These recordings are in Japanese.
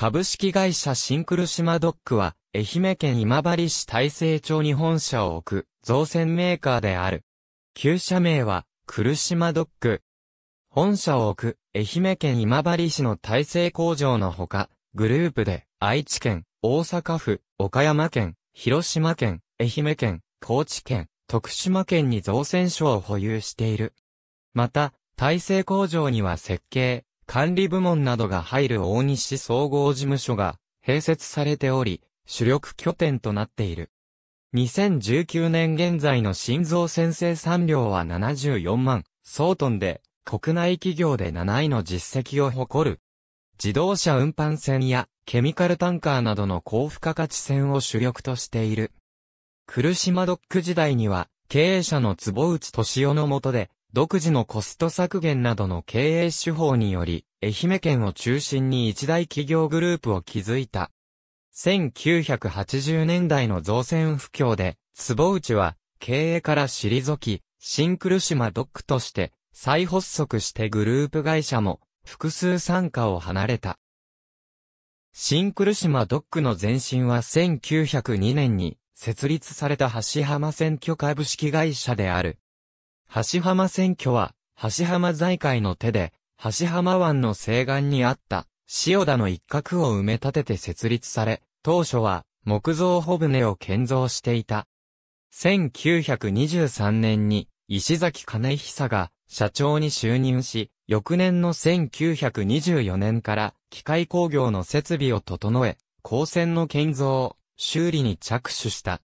株式会社シンクル島ドックは、愛媛県今治市大成町に本社を置く、造船メーカーである。旧社名は、来島ドック。本社を置く、愛媛県今治市の大成工場のほか、グループで、愛知県、大阪府、岡山県、広島県、愛媛県、高知県、徳島県に造船所を保有している。また、大成工場には設計、管理部門などが入る大西総合事務所が併設されており、主力拠点となっている。2019年現在の心臓先生産量は74万、総トンで、国内企業で7位の実績を誇る。自動車運搬船や、ケミカルタンカーなどの高付加価値船を主力としている。苦島ドック時代には、経営者の坪内敏夫の下で、独自のコスト削減などの経営手法により、愛媛県を中心に一大企業グループを築いた。1980年代の造船不況で、坪内は経営から退き、新来島ドックとして再発足してグループ会社も複数参加を離れた。新来島ドックの前身は1902年に設立された橋浜選挙株式会社である。橋浜選挙は、橋浜財界の手で、橋浜湾の西岸にあった、塩田の一角を埋め立てて設立され、当初は、木造帆船を建造していた。1923年に、石崎金久が、社長に就任し、翌年の1924年から、機械工業の設備を整え、高専の建造、修理に着手した。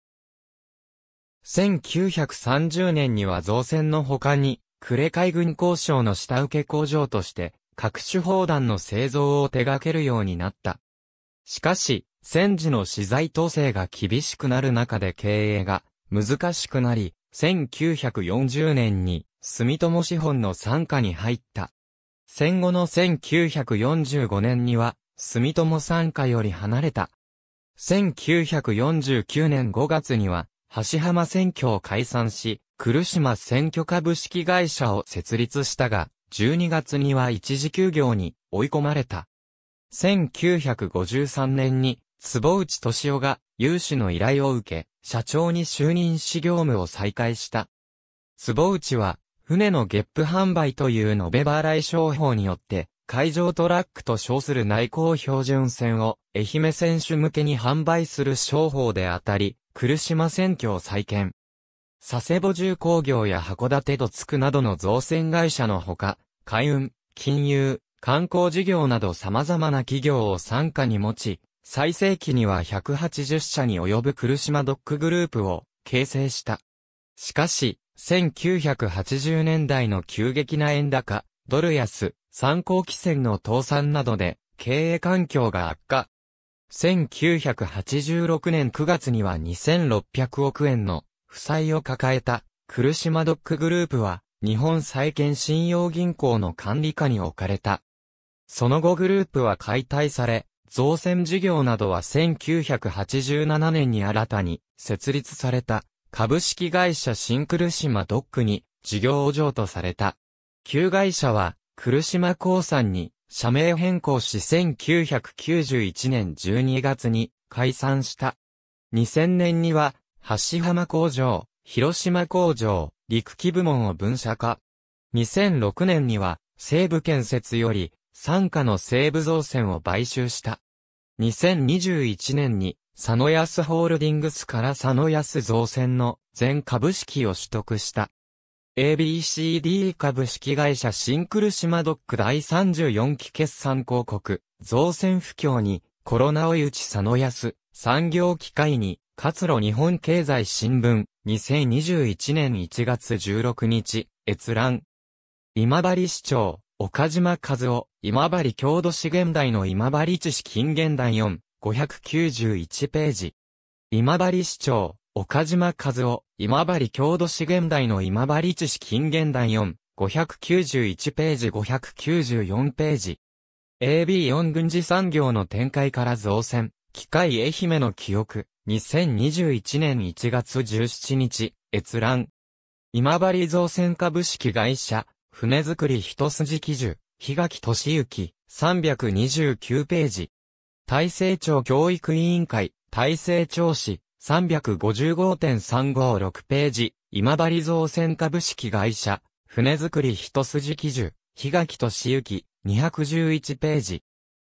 1930年には造船の他に、呉海軍交渉の下請け工場として、各種砲弾の製造を手掛けるようになった。しかし、戦時の資材統制が厳しくなる中で経営が難しくなり、1940年に住友資本の参加に入った。戦後の1945年には、住友参加より離れた。1949年5月には、橋浜選挙を解散し、来島選挙株式会社を設立したが、12月には一時休業に追い込まれた。1953年に、坪内敏夫が融資の依頼を受け、社長に就任し業務を再開した。坪内は、船のゲップ販売という延べ払い商法によって、海上トラックと称する内航標準船を愛媛選手向けに販売する商法であたり、来島挙を再建。佐世保重工業や函館とつくなどの造船会社のほか、海運、金融、観光事業など様々な企業を参加に持ち、最盛期には180社に及ぶ来島ドックグループを形成した。しかし、1980年代の急激な円高、ドル安、参考期船の倒産などで、経営環境が悪化、1986年9月には2600億円の負債を抱えたシ島ドックグループは日本債券信用銀行の管理下に置かれた。その後グループは解体され、造船事業などは1987年に新たに設立された株式会社新シ島ドックに事業譲とされた。旧会社はシ島興産に社名変更し1991年12月に解散した。2000年には、橋浜工場、広島工場、陸機部門を分社化。2006年には、西部建設より、傘下の西部造船を買収した。2021年に、佐野安ホールディングスから佐野安造船の全株式を取得した。ABCD 株式会社シンクル島ドック第34期決算広告、造船不況に、コロナ追い打ち佐野安、産業機会に、活路日本経済新聞、2021年1月16日、閲覧。今治市長、岡島和夫、今治郷土資源大の今治知識近現代4、591ページ。今治市長、岡島和夫、今治郷土資源大の今治知識近現代4、591ページ594ページ。AB4 軍事産業の展開から造船、機械愛媛の記憶、2021年1月17日、閲覧。今治造船株式会社、船作り一筋記述、日垣俊之、329ページ。大成長教育委員会、大成長市、355.356ページ、今治造船株式会社、船作り一筋記準、日垣俊之、211ページ。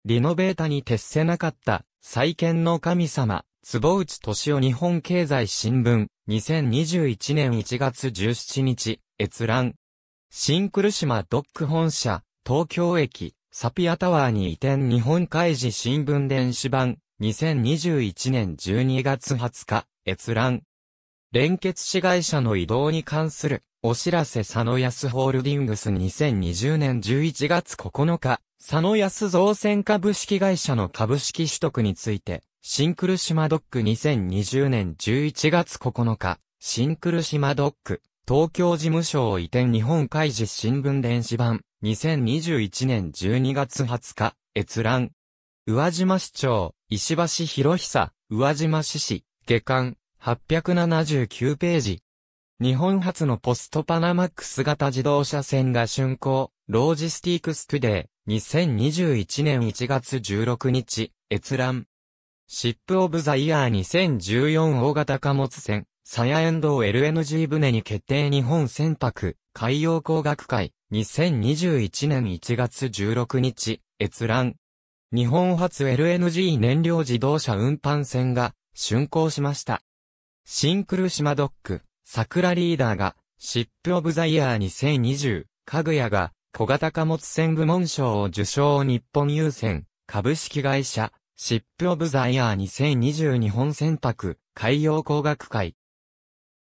リノベータに徹せなかった、再建の神様、坪内敏夫日本経済新聞、2021年1月17日、閲覧。新来島ドック本社、東京駅、サピアタワーに移転日本海事新聞電子版、2021年12月20日、閲覧。連結子会社の移動に関する、お知らせ佐野安ホールディングス2020年11月9日、佐野安造船株式会社の株式取得について、シンルシ島ドック2020年11月9日、シンルシ島ドック、東京事務所を移転日本開事新聞電子版、2021年12月20日、閲覧。宇和島市長、石橋博久、宇和島市市、下巻、879ページ。日本初のポストパナマックス型自動車船が竣工、ロージスティークストゥデー、2021年1月16日、閲覧。シップオブザイヤー2014大型貨物船、サヤエンド LNG 船に決定日本船舶、海洋工学会、2021年1月16日、閲覧。日本初 LNG 燃料自動車運搬船が竣工しました。シンクル島ドック、桜リーダーが、シップオブザイヤー2020、かぐやが、小型貨物船部門賞を受賞日本優先、株式会社、シップオブザイヤー2020日本船舶、海洋工学会。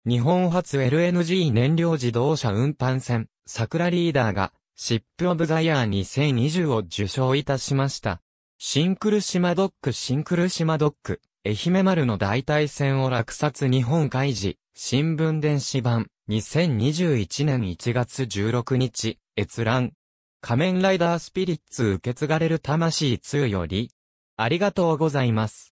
日本初 LNG 燃料自動車運搬船、桜リーダーが、シップオブザイヤー2020を受賞いたしました。シンクル島ドックシンクル島ドック、愛媛丸の代替船を落札日本開示、新聞電子版、2021年1月16日、閲覧。仮面ライダースピリッツ受け継がれる魂2より、ありがとうございます。